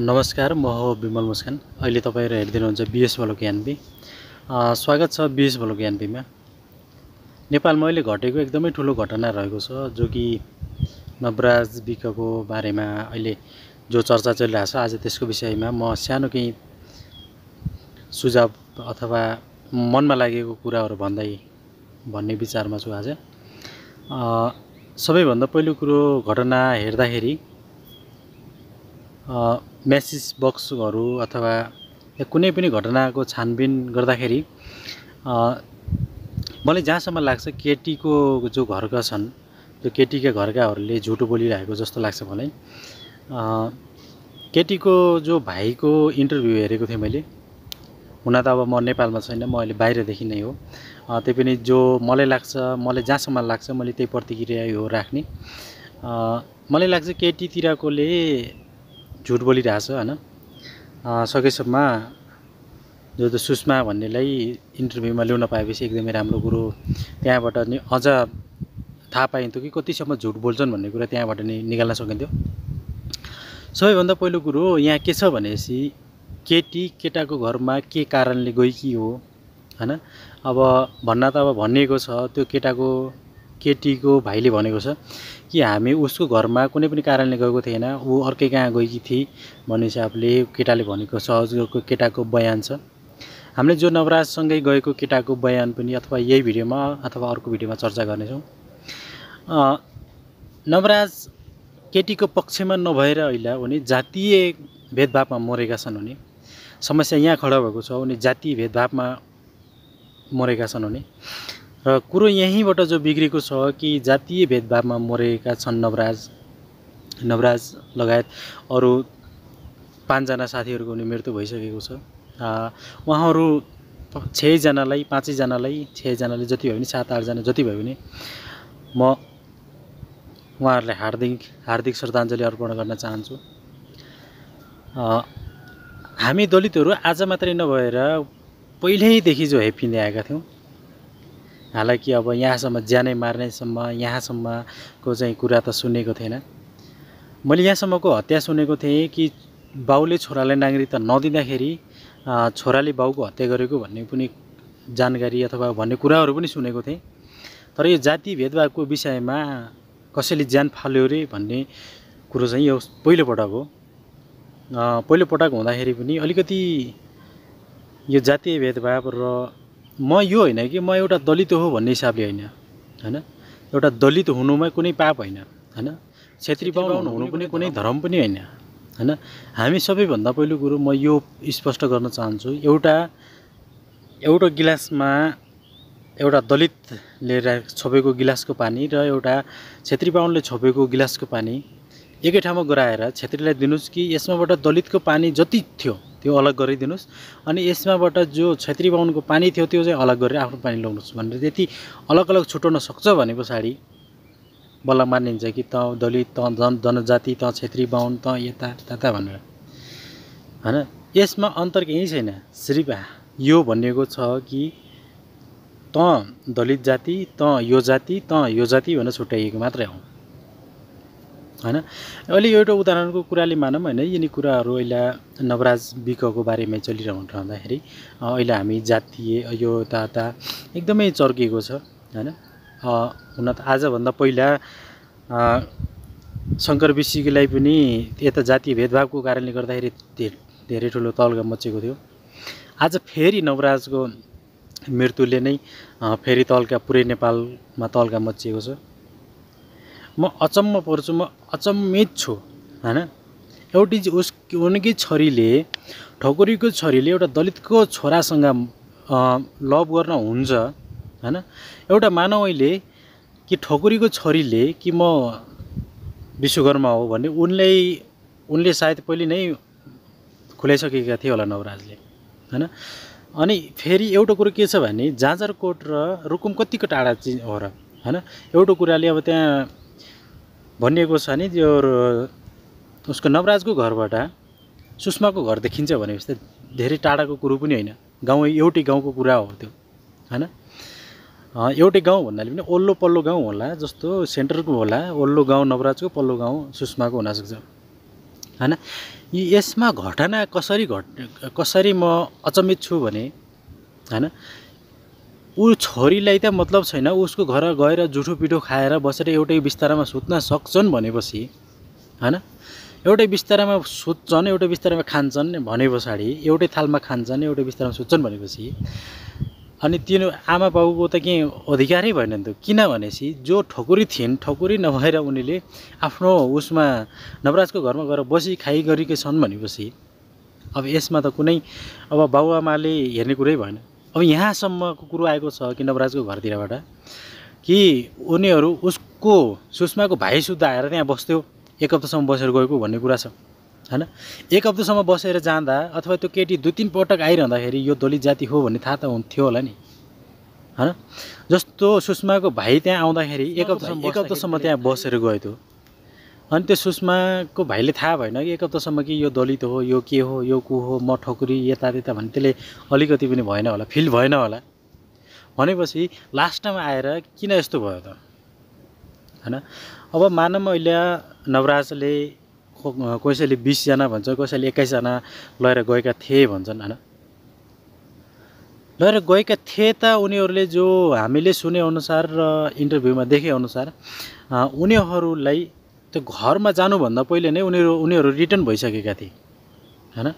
नमस्कार म हो विमल मुस्कान अहिले तपाईँहरू हेरिदिनुहुन्छ बिएस भलोक यानपी स्वागत छ बिएस भलोक यानपीमा नेपालमा अहिले घटेको एकदमै ठुलो घटना रहेको छ जो कि नवराज विकको बारेमा अहिले जो चर्चा चलिरहेको छ आज त्यसको विषयमा म सानो केही सुझाव अथवा मनमा लागेको कुराहरू भन्दै भन्ने विचारमा छु आज सबैभन्दा पहिलो कुरो घटना हेर्दाखेरि मेसेज बक्सहरू अथवा कुनै पनि घटनाको छानबिन गर्दाखेरि मलाई जहाँसम्म लाग्छ केटीको जो घरका छन् त्यो केटीका घरकाहरूले झुटो बोलिरहेको जस्तो लाग्छ मलाई केटीको जो भाइको इन्टरभ्यू हेरेको थिएँ मैले हुन त अब म नेपालमा छैन म अहिले बाहिरदेखि नै हो त्यही पनि जो मलाई लाग्छ मलाई जहाँसम्म लाग्छ मैले त्यही प्रतिक्रिया यो राख्ने मलाई लाग्छ केटीतिरकोले झुट बोलिरहेछ होइन सकेसम्म जो त सुषमा भन्नेलाई इन्टरभ्यूमा ल्याउन पाएपछि एकदमै राम्रो कुरो त्यहाँबाट नि अझ थाहा पाइन्थ्यो कि कतिसम्म झुट बोल्छन् भन्ने कुरा त्यहाँबाट नि निकाल्न सकिन्थ्यो सबैभन्दा पहिलो कुरो यहाँ के छ भनेपछि केटी केटाको घरमा के कारणले गएकी हो होइन अब भन्न त अब भनिएको छ त्यो केटाको केटीको भाइले भनेको छ कि हामी उसको घरमा कुनै पनि कारणले गएको थिएन ऊ अर्कै कहाँ गएकी थिए भन्ने हिसाबले केटाले भनेको छ केटाको बयान छ हामीले जो नवराजसँगै गएको केटाको बयान पनि अथवा यही भिडियोमा अथवा अर्को भिडियोमा चर्चा गर्नेछौँ नवराज केटीको पक्षमा नभएर अहिले उनी जातीय भेदभावमा मरेका छन् उनी समस्या यहाँ खडा भएको छ उनी जातीय भेदभावमा मरेका छन् उनी र कुरो यहीँबाट जो बिग्रेको छ कि जातीय भेदभावमा मरेका छन् नवराज नवराज लगायत अरू पाँचजना साथीहरूको पनि मृत्यु भइसकेको छ उहाँहरू छजनालाई पाँचैजनालाई छजनाले जति भयो भने सात आठजना जति भयो भने म उहाँहरूलाई हार्दिक हार्दिक श्रद्धाञ्जली अर्पण गर्न चाहन्छु हामी दलितहरू आज मात्रै नभएर पहिल्यैदेखि जो हेपिँदै आएका थियौँ हालाकि अब यहाँसम्म ज्यानै मार्नेसम्म यहाँसम्मको चाहिँ कुरा त सुनेको थिएन मैले यहाँसम्मको हत्या सुनेको थिएँ कि बाउले छोरालाई नागरिकता नदिँदाखेरि छोराले बाउको हत्या गरेको भन्ने पनि जानकारी अथवा भन्ने कुराहरू पनि सुनेको थिएँ तर यो जाति भेदभावको विषयमा कसैले ज्यान फाल्यो अरे भन्ने कुरो चाहिँ यो पहिलोपटक हो पहिलोपटक हुँदाखेरि पनि अलिकति यो जातीय भेदभाव र म यो होइन कि म एउटा दलित हो भन्ने हिसाबले होइन होइन एउटा दलित हुनुमा कुनै पाप होइन होइन क्षेत्री बाहुन हुनु पनि कुनै धर्म पनि होइन होइन हामी सबैभन्दा पहिलो कुरो म यो स्पष्ट गर्न चाहन्छु एउटा एउटा गिलासमा एउटा दलितले छोपेको गिलासको पानी र एउटा छेत्री बाहुनले छोपेको गिलासको पानी एकै ठाउँमा गराएर छेत्रीलाई दिनुहोस् कि यसमाबाट दलितको पानी जति थियो त्यो अलग गरिदिनुहोस् अनि यसमाबाट जो छेत्री बाहुनको पानी थियो त्यो चाहिँ अलग गरेर आफ्नो पानी लगाउनुहोस् भनेर त्यति अलग अलग छुट्याउन सक्छ भने पछाडि बल्ल मानिन्छ कि त दलित त जन जनजाति त छेत्री बाहुन त यता तता भनेर होइन यसमा अन्तर केही छैन सिर्फ यो भनिएको छ कि त दलित जाति त यो जाति त यो जाति भनेर छुट्याइएको मात्रै हो होइन अहिले एउटा उदाहरणको कुराले मानौँ होइन यिनी कुराहरू अहिले नवराज विकको बारेमा चलिरहनु रहँदाखेरि अहिले हामी जातीय यो ताता एकदमै चर्किएको छ होइन हुन त आजभन्दा पहिला शङ्कर विषीलाई पनि यता जातीय भेदभावको कारणले गर्दाखेरि धेरै ठुलो तल्का मचेको थियो आज फेरि नवराजको मृत्युले नै फेरि तल्का पुरै नेपालमा तल्का मचिएको छ म अचम्म पर्छु म अचम्मित छु होइन एउटी उस उनकी छोरीले ठकुरीको छोरीले एउटा दलितको छोरासँग लभ गर्न हुन्छ होइन एउटा मानवैले कि ठकुरीको छोरीले कि म विश्वकर्मा हो भने उनले उनले सायद पहिले नै खुलाइसकेका थिए होला नवराजले होइन अनि फेरि एउटा कुरो के छ भने जाँजरकोट र रुकुम कतिको टाढा चिज हो र होइन एउटा कुराले अब त्यहाँ भनिएको छ नि त्यो उसको नवराजको घरबाट सुषमाको घर देखिन्छ भनेपछि त धेरै टाढाको कुरो पनि होइन गाउँ एउटै गाउँको कुरा हो त्यो होइन एउटै गाउँ भन्नाले पनि ओल्लो पल्लो गाउँ होला जस्तो सेन्टरको होला ओल्लो गाउँ नवराजको पल्लो गाउँ सुषमाको हुनसक्छ होइन यसमा घटना कसरी घट कसरी म अचम्मित छु भने होइन ऊ छोरीलाई त मतलब छैन उसको घर गएर जुठो पिठो खाएर बसेर एउटै बिस्तारामा सुत्न सक्छन् भनेपछि होइन एउटै बिस्तारामा सुत्छन् एउटै बिस्तारामा खान्छन् भने पछाडि एउटै थालमा खान्छन् एउटै बिस्तारमा सुत्छन् भनेपछि अनि तिनीहरू आमा बाबुको त केही अधिकारै भएन नि त किनभनेपछि जो ठकुरी थिइन् ठकुरी नभएर उनीहरूले आफ्नो उसमा नवराजको घरमा गएर बसी खाइ गरेकै छन् भनेपछि अब यसमा त कुनै अब बाबुआमाले हेर्ने कुरै भएन अब यहाँसम्मको कुरो आएको छ कि नवराजको घरतिरबाट कि उनीहरू उसको सुषमाको भाइ शुद्ध आएर त्यहाँ बस्थ्यो एक हप्तासम्म बसेर गएको भन्ने कुरा छ होइन एक हप्तासम्म बसेर जाँदा अथवा त्यो केटी दुई तिन पटक आइरहँदाखेरि यो दलित जाति हो भन्ने थाहा त हुन्थ्यो होला नि होइन जस्तो सुषमाको भाइ त्यहाँ आउँदाखेरि एक हप्तासम्म एक हप्तासम्म त्यहाँ बसेर गयो त्यो अनि त्यो सुषमाको भाइले थाहा भएन कि एक हप्तासम्म कि यो दलित हो यो के हो यो को हो म ठोकुरी यता त्यता भने त्यसले अलिकति पनि भएन होला फिल भएन होला भनेपछि लास्टमा आएर किन यस्तो भयो त होइन अब मानव अहिले नवराजले कसैले बिसजना भन्छ कसैले एक्काइसजना लगेर गएका थिए भन्छन् होइन लगेर गएका थिए त उनीहरूले जो हामीले सुनेअनुसार र इन्टरभ्यूमा अनुसार उनीहरूलाई त्यो घरमा जानुभन्दा पहिले नै उनीहरू उनीहरू रिटर्न भइसकेका थिए होइन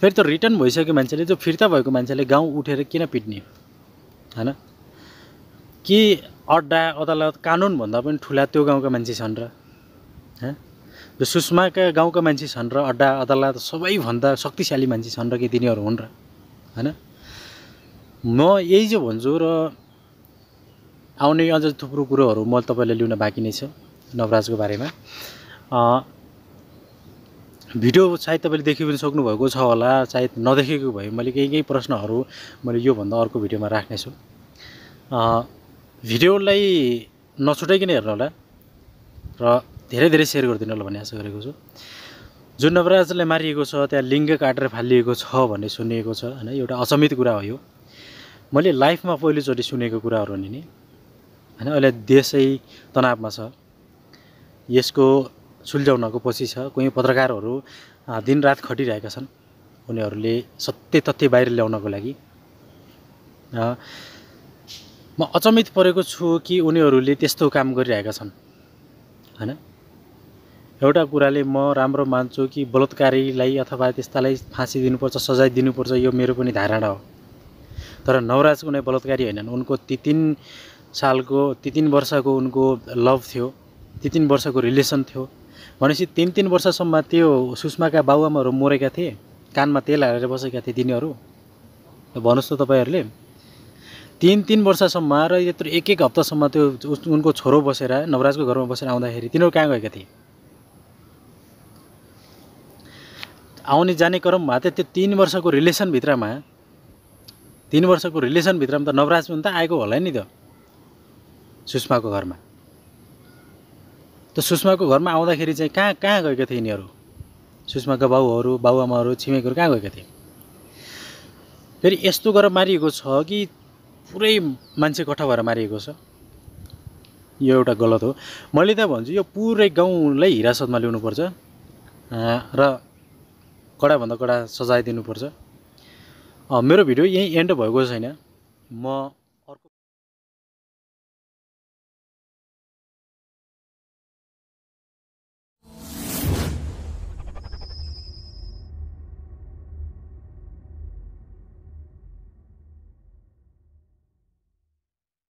फेरि त्यो रिटर्न भइसक्यो मान्छेले त्यो फिर्ता भएको मान्छेले गाउँ उठेर किन पिट्ने होइन के अड्डा अदालत कानुनभन्दा पनि ठुला त्यो गाउँका मान्छे छन् र जो सुषमाका गाउँका मान्छे छन् र अड्डा अदालत सबैभन्दा शक्तिशाली मान्छे छन् र कि तिनीहरू हुन् र होइन म यही चाहिँ भन्छु र आउने अझ थुप्रो कुरोहरू म तपाईँलाई ल्याउन बाँकी नै छ नवराजको बारेमा भिडियो सायद तपाईँले देखि पनि सक्नुभएको छ होला सायद नदेखेको भए मैले केही केही प्रश्नहरू मैले योभन्दा अर्को भिडियोमा राख्नेछु भिडियोलाई नछुटाइकन हेर्नु होला र धेरै धेरै सेयर गरिदिनु होला भन्ने आशा गरेको छु जुन नवराजलाई मारिएको छ त्यहाँ लिङ्ग काटेर फालिएको छ भन्ने सुनिएको छ होइन एउटा अचम्मित कुरा हो यो मैले लाइफमा पहिलोचोटि सुनेको कुराहरू नि होइन अहिले देशै तनावमा छ यसको सुल्झाउनको पछि छ कोही पत्रकारहरू दिनरात खटिरहेका छन् उनीहरूले सत्य तथ्य बाहिर ल्याउनको लागि म अचम्मित परेको छु कि उनीहरूले त्यस्तो काम गरिरहेका छन् होइन एउटा कुराले म राम्रो मान्छु कि बलात्कारीलाई अथवा त्यस्तालाई फाँसी दिनुपर्छ सजाय दिनुपर्छ यो मेरो पनि धारणा हो तर नवराज कुनै बलात्कारी होइनन् उनको ती तिन सालको ती तिन वर्षको उनको लभ थियो दुई तिन वर्षको रिलेसन थियो भनेपछि तिन तिन वर्षसम्म त्यो सुषमाका बाबुआमाहरू मरेका थिए कानमा तेल हालेर बसेका थिए तिनीहरू भन्नुहोस् त तपाईँहरूले तिन तिन वर्षसम्म र यत्रो एक एक हप्तासम्म त्यो उनको छोरो बसेर नवराजको घरमा बसेर आउँदाखेरि तिनीहरू कहाँ गएका थिए आउने जाने क्रममा त त्यो तिन वर्षको रिलेसनभित्रमा तिन वर्षको रिलेसनभित्रमा त नवराज पनि त आएको होला नि त सुषमाको घरमा त सुषमाको घरमा आउँदाखेरि चाहिँ कहाँ कहाँ गएका थिए यिनीहरू सुषमाका बाउहरू बाबुआमाहरू छिमेकीहरू कहाँ गएका थिए फेरि यस्तो गरेर मारिएको छ कि पुरै मान्छे कठा भएर मारिएको छ यो एउटा गलत हो मैले त भन्छु यो पुरै गाउँलाई हिरासतमा ल्याउनुपर्छ र कडाभन्दा कडा सजाय दिनुपर्छ मेरो भिडियो यहीँ एन्ड भएको छैन म